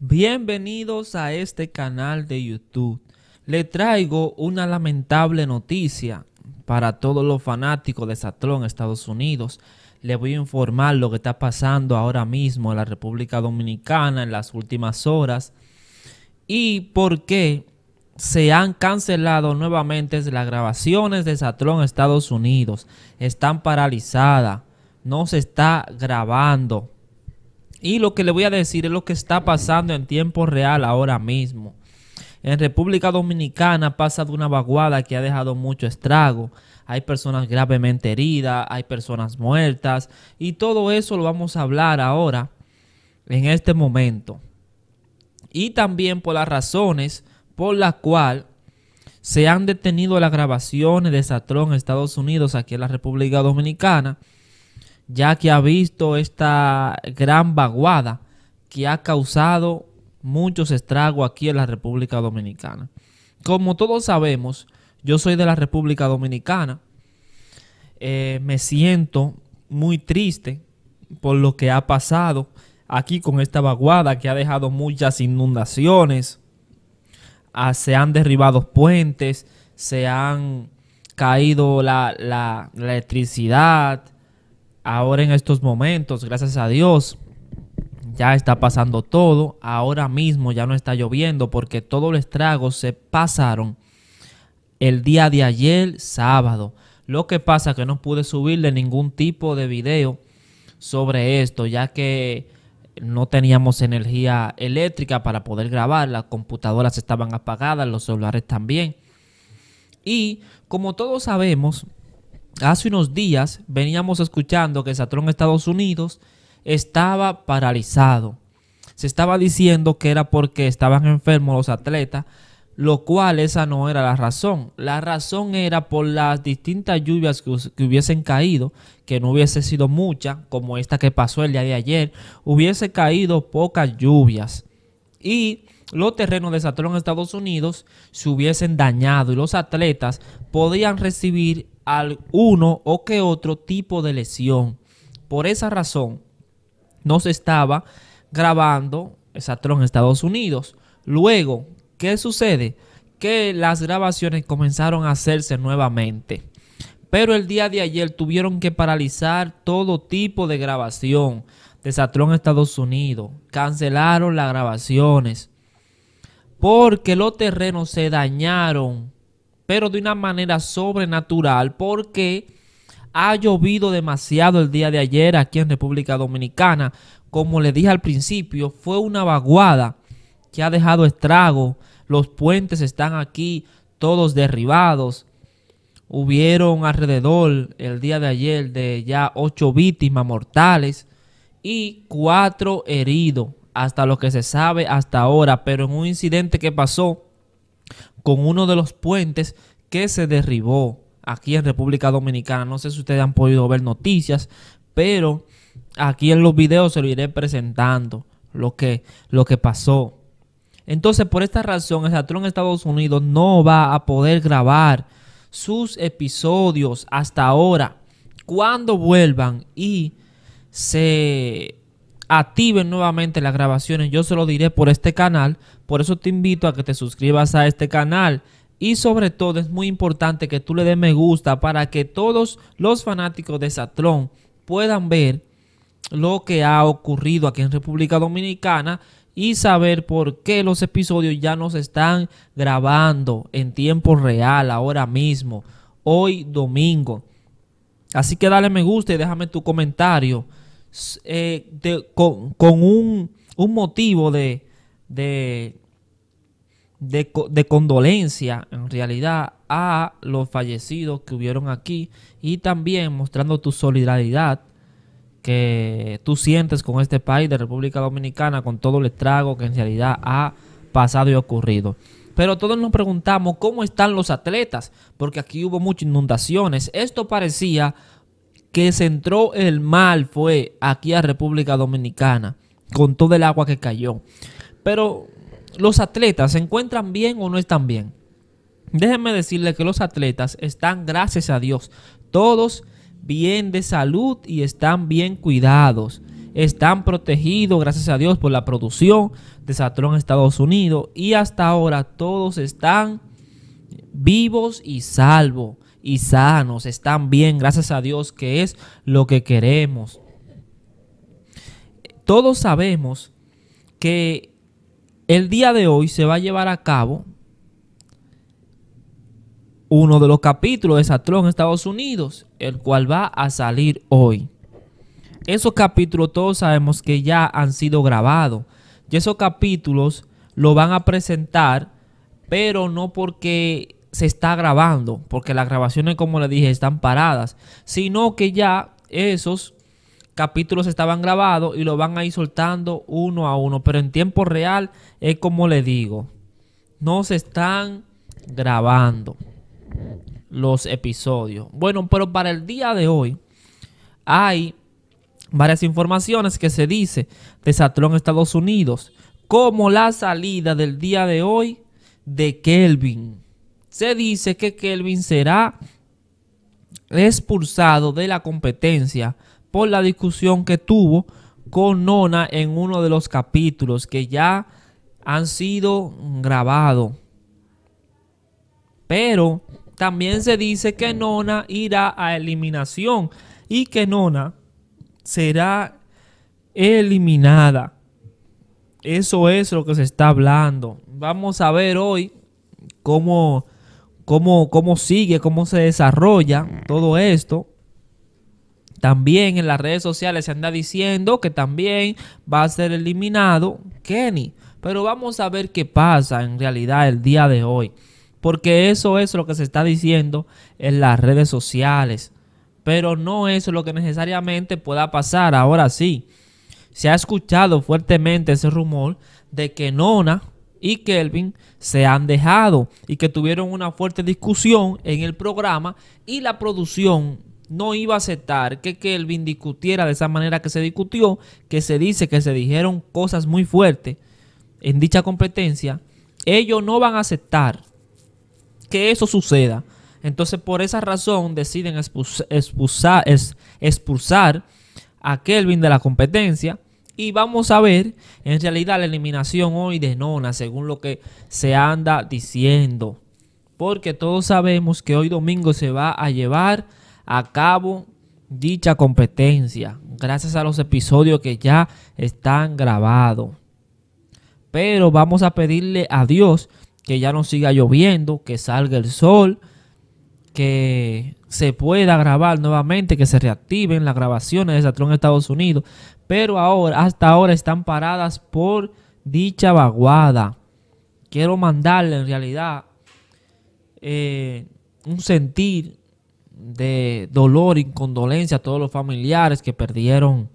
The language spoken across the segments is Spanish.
Bienvenidos a este canal de YouTube. Le traigo una lamentable noticia para todos los fanáticos de Satlón Estados Unidos. Le voy a informar lo que está pasando ahora mismo en la República Dominicana en las últimas horas y por qué se han cancelado nuevamente las grabaciones de Satrón, Estados Unidos. Están paralizadas. No se está grabando. Y lo que le voy a decir es lo que está pasando en tiempo real ahora mismo. En República Dominicana pasa de una vaguada que ha dejado mucho estrago. Hay personas gravemente heridas, hay personas muertas y todo eso lo vamos a hablar ahora en este momento. Y también por las razones por la cual se han detenido las grabaciones de Satrón en Estados Unidos, aquí en la República Dominicana, ya que ha visto esta gran vaguada que ha causado muchos estragos aquí en la República Dominicana. Como todos sabemos, yo soy de la República Dominicana. Eh, me siento muy triste por lo que ha pasado aquí con esta vaguada que ha dejado muchas inundaciones, Ah, se han derribado puentes, se han caído la, la, electricidad. Ahora en estos momentos, gracias a Dios, ya está pasando todo. Ahora mismo ya no está lloviendo porque todos los estragos se pasaron el día de ayer, sábado. Lo que pasa es que no pude subirle ningún tipo de video sobre esto, ya que no teníamos energía eléctrica para poder grabar, las computadoras estaban apagadas, los celulares también. Y como todos sabemos, hace unos días veníamos escuchando que Satrón Estados Unidos estaba paralizado. Se estaba diciendo que era porque estaban enfermos los atletas lo cual esa no era la razón. La razón era por las distintas lluvias que, hubiesen caído, que no hubiese sido mucha, como esta que pasó el día de ayer, hubiese caído pocas lluvias. Y los terrenos de Saturno en Estados Unidos se hubiesen dañado y los atletas podían recibir alguno o que otro tipo de lesión. Por esa razón, no se estaba grabando Saturno en Estados Unidos. Luego ¿Qué sucede? Que las grabaciones comenzaron a hacerse nuevamente. Pero el día de ayer tuvieron que paralizar todo tipo de grabación de Satrón Estados Unidos. Cancelaron las grabaciones. Porque los terrenos se dañaron. Pero de una manera sobrenatural. Porque ha llovido demasiado el día de ayer aquí en República Dominicana. Como le dije al principio, fue una vaguada que ha dejado estrago los puentes están aquí todos derribados. Hubieron alrededor el día de ayer de ya ocho víctimas mortales y cuatro heridos, hasta lo que se sabe hasta ahora, pero en un incidente que pasó con uno de los puentes que se derribó aquí en República Dominicana. No sé si ustedes han podido ver noticias, pero aquí en los videos se lo iré presentando lo que, lo que pasó. Entonces, por esta razón, el Satrón de Estados Unidos no va a poder grabar sus episodios hasta ahora. Cuando vuelvan y se activen nuevamente las grabaciones, yo se lo diré por este canal. Por eso te invito a que te suscribas a este canal. Y sobre todo es muy importante que tú le des me gusta para que todos los fanáticos de Satrón puedan ver lo que ha ocurrido aquí en República Dominicana y saber por qué los episodios ya nos están grabando en tiempo real ahora mismo, hoy domingo. Así que dale me gusta y déjame tu comentario eh, con, un, motivo de, de, de condolencia en realidad a los fallecidos que hubieron aquí y también mostrando tu solidaridad que tú sientes con este país de República Dominicana, con todo el estrago que en realidad ha pasado y ocurrido. Pero todos nos preguntamos cómo están los atletas, porque aquí hubo muchas inundaciones. Esto parecía que se entró el mal, fue aquí a República Dominicana, con todo el agua que cayó. Pero los atletas se encuentran bien o no están bien. Déjenme decirles que los atletas están, gracias a Dios, todos bien de salud y están bien cuidados. Están protegidos, gracias a Dios, por la producción de satrón en Estados Unidos. Y hasta ahora todos están vivos y salvos y sanos. Están bien, gracias a Dios, que es lo que queremos. Todos sabemos que el día de hoy se va a llevar a cabo uno de los capítulos de Satrón Estados Unidos, el cual va a salir hoy. Esos capítulos todos sabemos que ya han sido grabados. Y esos capítulos lo van a presentar, pero no porque se está grabando, porque las grabaciones, como le dije, están paradas, sino que ya esos capítulos estaban grabados y lo van a ir soltando uno a uno. Pero en tiempo real es como le digo, no se están grabando los episodios. Bueno, pero para el día de hoy hay varias informaciones que se dice de Satrón Estados Unidos, como la salida del día de hoy de Kelvin. Se dice que Kelvin será expulsado de la competencia por la discusión que tuvo con Nona en uno de los capítulos que ya han sido grabados. Pero también se dice que mm. Nona irá a eliminación y que Nona será eliminada. Eso es lo que se está hablando. Vamos a ver hoy cómo, cómo, cómo sigue, cómo se desarrolla todo esto. También en las redes sociales se anda diciendo que también va a ser eliminado Kenny. Pero vamos a ver qué pasa en realidad el día de hoy. Porque eso es lo que se está diciendo en las redes sociales. Pero no es lo que necesariamente pueda pasar. Ahora sí, se ha escuchado fuertemente ese rumor de que Nona y Kelvin se han dejado y que tuvieron una fuerte discusión en el programa y la producción no iba a aceptar que Kelvin discutiera de esa manera que se discutió, que se dice que se dijeron cosas muy fuertes en dicha competencia. Ellos no van a aceptar que eso suceda. Entonces, por esa razón, deciden expulsar, a Kelvin de la competencia. Y vamos a ver, en realidad, la eliminación hoy de Nona, según lo que se anda diciendo. Porque todos sabemos que hoy domingo se va a llevar a cabo dicha competencia. Gracias a los episodios que ya están grabados. Pero vamos a pedirle a Dios que ya no siga lloviendo, que salga el sol, que se pueda grabar nuevamente, que se reactiven las grabaciones de Satrón en Estados Unidos. Pero ahora, hasta ahora están paradas por dicha vaguada. Quiero mandarle en realidad eh, un sentir de dolor y condolencia a todos los familiares que perdieron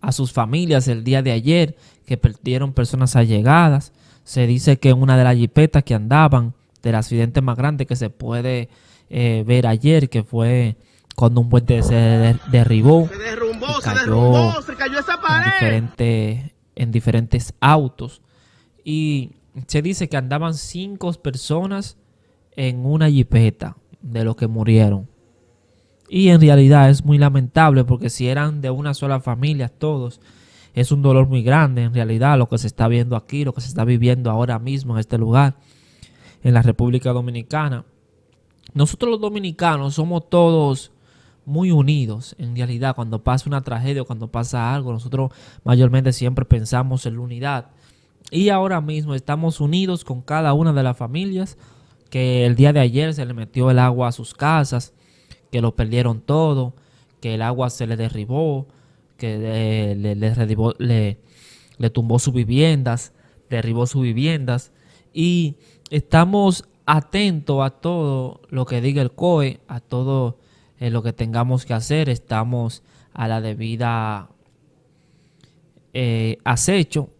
a sus familias el día de ayer, que perdieron personas allegadas se dice que una de las jipetas que andaban, del accidente más grande que se puede eh, ver ayer, que fue cuando un puente se derribó. Se derrumbó, se derrumbó, se cayó esa pared. en diferentes autos. Y se dice que andaban cinco personas en una jipeta de los que murieron. Y en realidad es muy lamentable porque si eran de una sola familia todos, es un dolor muy grande en realidad lo que se está viendo aquí, lo que se está viviendo ahora mismo en este lugar, en la República Dominicana. Nosotros los dominicanos somos todos muy unidos en realidad cuando pasa una tragedia o cuando pasa algo. Nosotros mayormente siempre pensamos en la unidad. Y ahora mismo estamos unidos con cada una de las familias que el día de ayer se le metió el agua a sus casas, que lo perdieron todo, que el agua se le derribó, que le, tumbó sus viviendas, derribó sus viviendas. Y estamos atentos a todo lo que diga el COE, a todo eh, lo que tengamos que hacer. Estamos a la debida eh, acecho,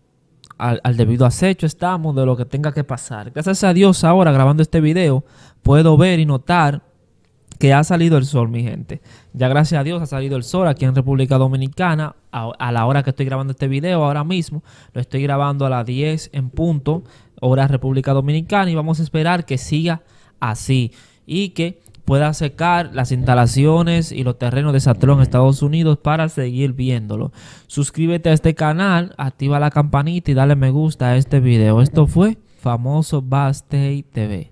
al, debido acecho estamos de lo que tenga que pasar. Gracias a Dios ahora grabando este video puedo ver y notar que ha salido el sol, mi gente. Ya gracias a Dios ha salido el sol aquí en República Dominicana a, la hora que estoy grabando este video ahora mismo. Lo estoy grabando a las 10 en punto, hora República Dominicana y vamos a esperar que siga así y que pueda secar las instalaciones y los terrenos de Satrón Estados Unidos para seguir viéndolo. Suscríbete a este canal, activa la campanita y dale me gusta a este video. Esto fue famoso Bastay TV.